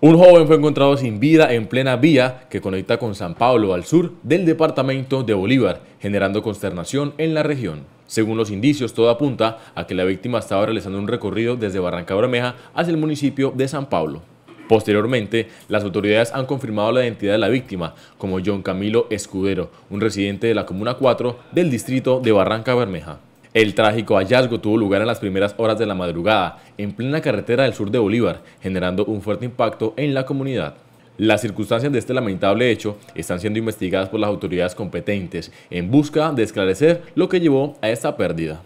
Un joven fue encontrado sin vida en plena vía que conecta con San Pablo al sur del departamento de Bolívar, generando consternación en la región. Según los indicios, todo apunta a que la víctima estaba realizando un recorrido desde Barranca Bermeja hacia el municipio de San Pablo. Posteriormente, las autoridades han confirmado la identidad de la víctima como John Camilo Escudero, un residente de la Comuna 4 del distrito de Barranca Bermeja. El trágico hallazgo tuvo lugar en las primeras horas de la madrugada, en plena carretera del sur de Bolívar, generando un fuerte impacto en la comunidad. Las circunstancias de este lamentable hecho están siendo investigadas por las autoridades competentes en busca de esclarecer lo que llevó a esta pérdida.